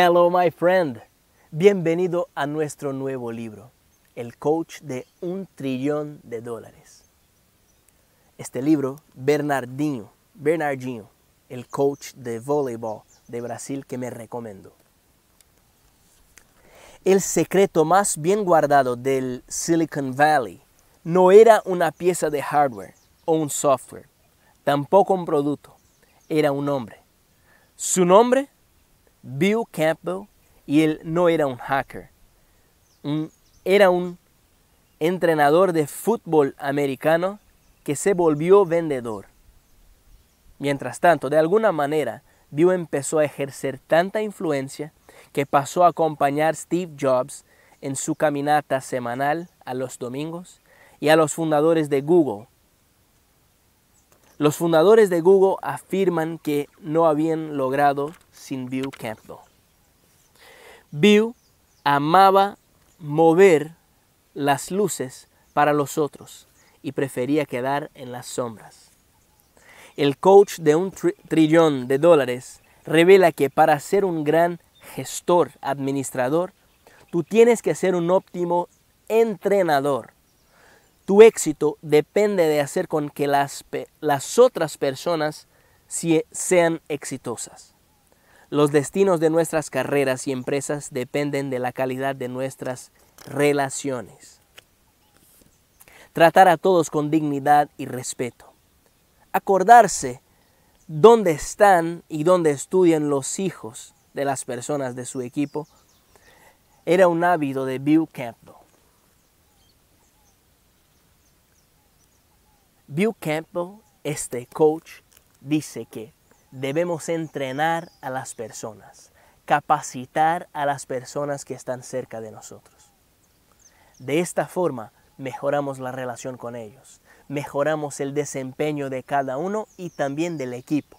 Hello my friend, bienvenido a nuestro nuevo libro, El coach de un trillón de dólares. Este libro, Bernardinho, Bernardinho, el coach de voleibol de Brasil que me recomendó. El secreto más bien guardado del Silicon Valley no era una pieza de hardware o un software, tampoco un producto, era un hombre. Su nombre Bill Campbell y él no era un hacker, era un entrenador de fútbol americano que se volvió vendedor. Mientras tanto, de alguna manera, Bill empezó a ejercer tanta influencia que pasó a acompañar Steve Jobs en su caminata semanal a los domingos y a los fundadores de Google. Los fundadores de Google afirman que no habían logrado sin Bill Campbell. Bill amaba mover las luces para los otros y prefería quedar en las sombras. El coach de un trillón de dólares revela que para ser un gran gestor, administrador, tú tienes que ser un óptimo entrenador. Tu éxito depende de hacer con que las otras personas sean exitosas. Los destinos de nuestras carreras y empresas dependen de la calidad de nuestras relaciones. Tratar a todos con dignidad y respeto. Acordarse dónde están y dónde estudian los hijos de las personas de su equipo era un hábito de Bill Campbell. Bill Campbell, este coach, dice que debemos entrenar a las personas, capacitar a las personas que están cerca de nosotros. De esta forma mejoramos la relación con ellos, mejoramos el desempeño de cada uno y también del equipo.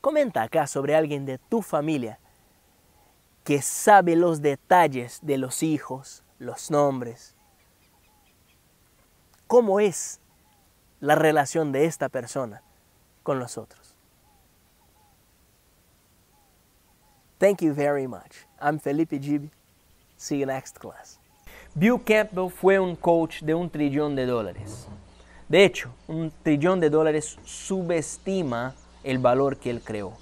Comenta acá sobre alguien de tu familia que sabe los detalles de los hijos, los nombres. ¿Cómo es la relación de esta persona con los otros. Thank you very much. I'm Felipe Gibi. See you next class. Bill Campbell fue un coach de un trillón de dólares. De hecho, un trillón de dólares subestima el valor que él creó.